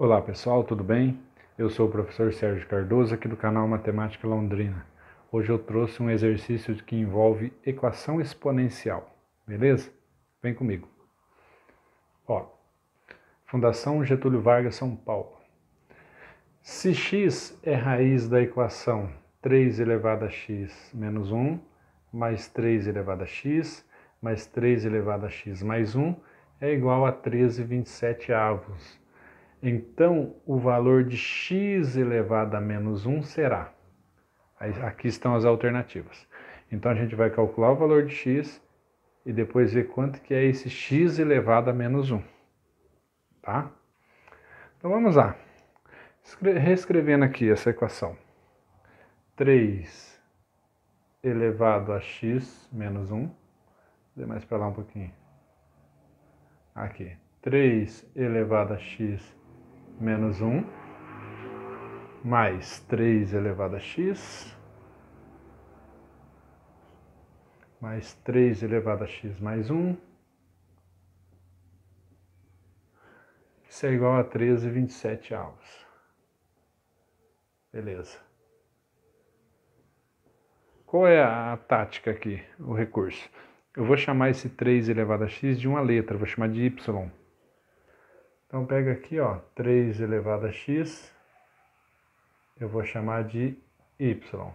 Olá pessoal, tudo bem? Eu sou o professor Sérgio Cardoso aqui do canal Matemática Londrina. Hoje eu trouxe um exercício que envolve equação exponencial, beleza? Vem comigo. Ó, Fundação Getúlio Vargas, São Paulo. Se x é raiz da equação 3 elevado a x menos 1, mais 3 elevado a x, mais 3 elevado a x mais 1, é igual a 13 27 avos então, o valor de x elevado a menos 1 será. Aqui estão as alternativas. Então, a gente vai calcular o valor de x e depois ver quanto que é esse x elevado a menos 1. Tá? Então, vamos lá. Reescrevendo aqui essa equação. 3 elevado a x menos 1. Vou mais para lá um pouquinho. Aqui. 3 elevado a x menos 1, mais 3 elevado a x, mais 3 elevado a x mais 1, isso é igual a 13,27 avos. Beleza. Qual é a tática aqui, o recurso? Eu vou chamar esse 3 elevado a x de uma letra, vou chamar de y. Então pega aqui, ó, 3 elevado a x, eu vou chamar de y.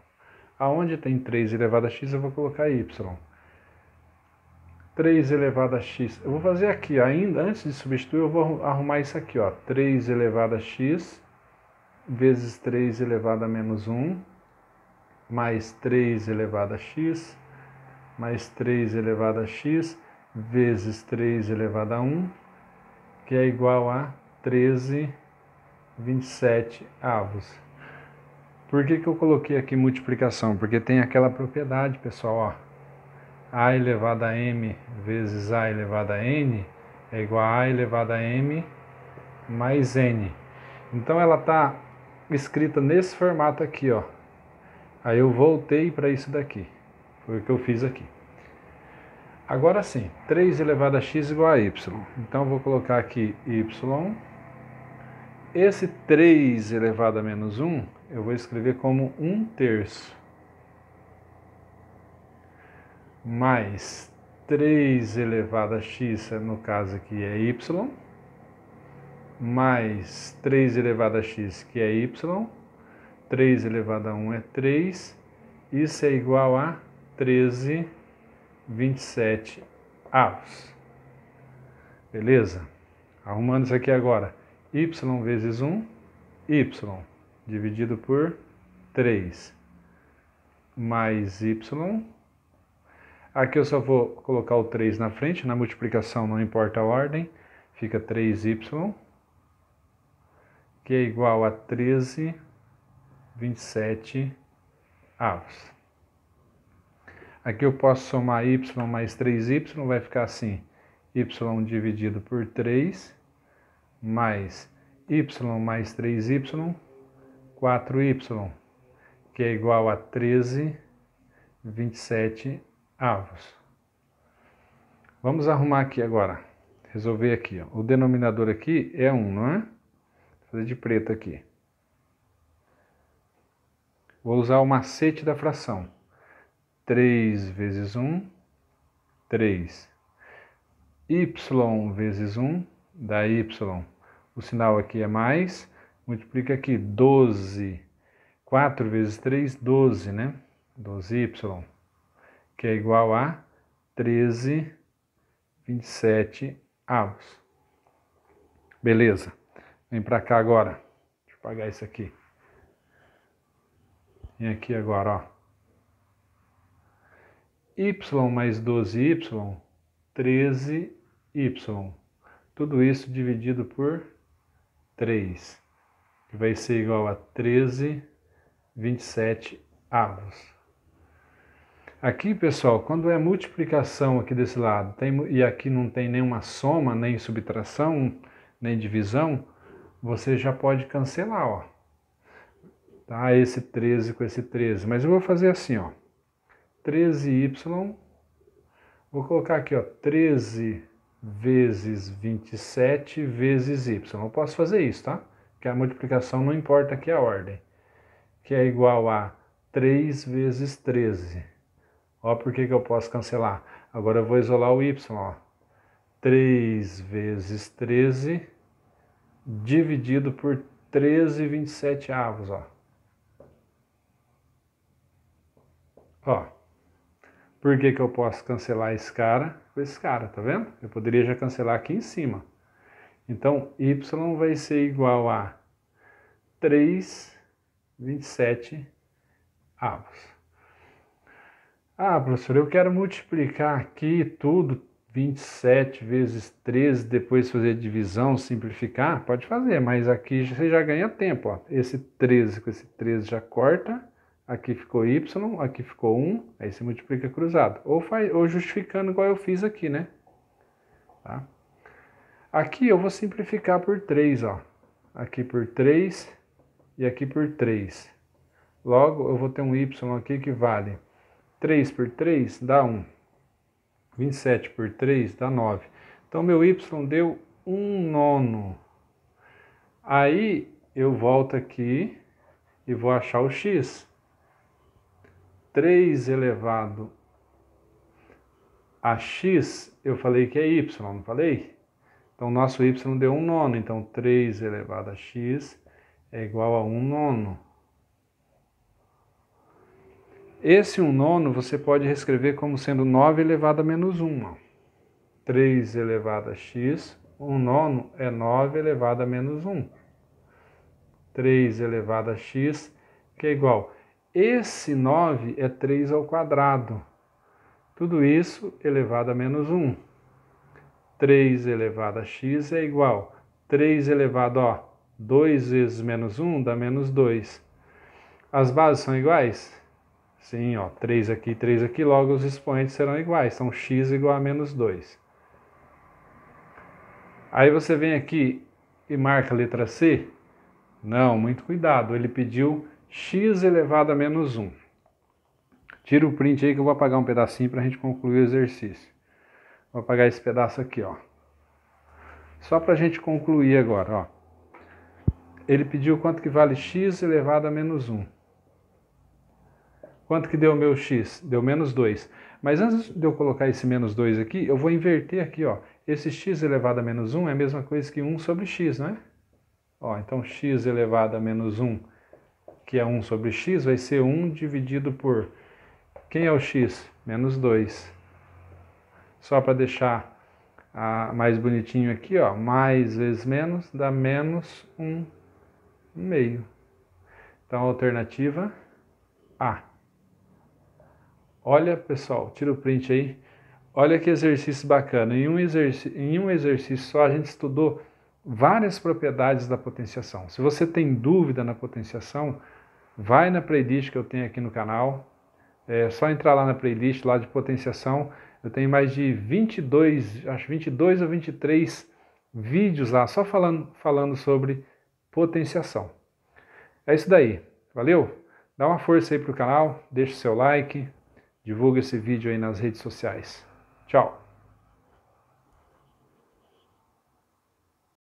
Aonde tem 3 elevado a x, eu vou colocar y. 3 elevado a x, eu vou fazer aqui ainda, antes de substituir, eu vou arrumar isso aqui, ó, 3 elevado a x vezes 3 elevado a menos 1, mais 3 elevado a x, mais 3 elevado a x, vezes 3 elevado a 1, que é igual a 13,27 avos. Por que, que eu coloquei aqui multiplicação? Porque tem aquela propriedade, pessoal, ó. A elevado a M vezes A elevado a N é igual a A elevado a M mais N. Então ela está escrita nesse formato aqui, ó. Aí eu voltei para isso daqui. Foi o que eu fiz aqui. Agora sim, 3 elevado a x igual a y. Então, eu vou colocar aqui y. Esse 3 elevado a menos 1, eu vou escrever como 1 terço. Mais 3 elevado a x, no caso aqui é y. Mais 3 elevado a x, que é y. 3 elevado a 1 é 3. Isso é igual a 13 27 avos. Beleza? Arrumando isso aqui agora. Y vezes 1, Y dividido por 3 mais Y. Aqui eu só vou colocar o 3 na frente, na multiplicação não importa a ordem, fica 3Y, que é igual a 13, 27 avos. Aqui eu posso somar y mais 3y, vai ficar assim, y dividido por 3, mais y mais 3y, 4y, que é igual a 13, 27 avos. Vamos arrumar aqui agora, resolver aqui. Ó. O denominador aqui é 1, não é? Vou fazer de preto aqui. Vou usar o macete da fração. 3 vezes 1, 3. Y vezes 1, dá Y. O sinal aqui é mais, multiplica aqui 12. 4 vezes 3, 12, né? 12Y, que é igual a 13, 27 avos. Beleza. Vem para cá agora. Deixa eu apagar isso aqui. Vem aqui agora, ó y mais 12y, 13y. Tudo isso dividido por 3, que vai ser igual a 13, 27 avos. Aqui, pessoal, quando é multiplicação aqui desse lado tem, e aqui não tem nenhuma soma, nem subtração, nem divisão, você já pode cancelar, ó. Tá? Esse 13 com esse 13. Mas eu vou fazer assim, ó. 13y. Vou colocar aqui, ó, 13 vezes 27 vezes y. Eu posso fazer isso, tá? Que a multiplicação não importa aqui a ordem. Que é igual a 3 vezes 13. Ó, por que, que eu posso cancelar? Agora eu vou isolar o y, ó. 3 vezes 13 dividido por 13 27 avos, ó. Ó, por que, que eu posso cancelar esse cara com esse cara, tá vendo? Eu poderia já cancelar aqui em cima. Então, y vai ser igual a 3, 27 avos. Ah, professor, eu quero multiplicar aqui tudo, 27 vezes 13, depois fazer divisão, simplificar, pode fazer, mas aqui você já ganha tempo. Ó. Esse 13 com esse 13 já corta, aqui ficou y, aqui ficou 1, aí você multiplica cruzado. Ou, faz, ou justificando igual eu fiz aqui, né? Tá? Aqui eu vou simplificar por 3, ó. Aqui por 3 e aqui por 3. Logo, eu vou ter um y aqui que vale 3 por 3 dá 1. 27 por 3 dá 9. Então, meu y deu 1 nono. Aí, eu volto aqui e vou achar o x. 3 elevado a x, eu falei que é y, não falei? Então, nosso y deu 1 nono. Então, 3 elevado a x é igual a 1 nono. Esse 1 nono você pode reescrever como sendo 9 elevado a menos 1. 3 elevado a x, 1 nono é 9 elevado a menos 1. 3 elevado a x, que é igual esse 9 é 3 ao quadrado. Tudo isso elevado a menos 1. 3 elevado a x é igual 3 elevado a 2 vezes menos 1 dá menos 2. As bases são iguais? Sim, ó, 3 aqui e 3 aqui, logo os expoentes serão iguais, Então, x igual a menos 2. Aí você vem aqui e marca a letra C. Não, muito cuidado, ele pediu x elevado a menos 1. Tira o print aí que eu vou apagar um pedacinho para a gente concluir o exercício. Vou apagar esse pedaço aqui, ó. Só para a gente concluir agora, ó. Ele pediu quanto que vale x elevado a menos 1. Quanto que deu o meu x? Deu menos 2. Mas antes de eu colocar esse menos 2 aqui, eu vou inverter aqui, ó. Esse x elevado a menos 1 é a mesma coisa que 1 sobre x, né? Ó, então x elevado a menos 1 que é 1 sobre x, vai ser 1 dividido por... Quem é o x? Menos 2. Só para deixar ah, mais bonitinho aqui, ó, mais vezes menos dá menos 1 meio. Então, alternativa A. Olha, pessoal, tira o print aí. Olha que exercício bacana. Em um, em um exercício só, a gente estudou várias propriedades da potenciação. Se você tem dúvida na potenciação, vai na playlist que eu tenho aqui no canal. É só entrar lá na playlist lá de potenciação. Eu tenho mais de 22, acho 22 ou 23 vídeos lá só falando, falando sobre potenciação. É isso daí. Valeu? Dá uma força aí pro canal, deixa o seu like, divulga esse vídeo aí nas redes sociais. Tchau.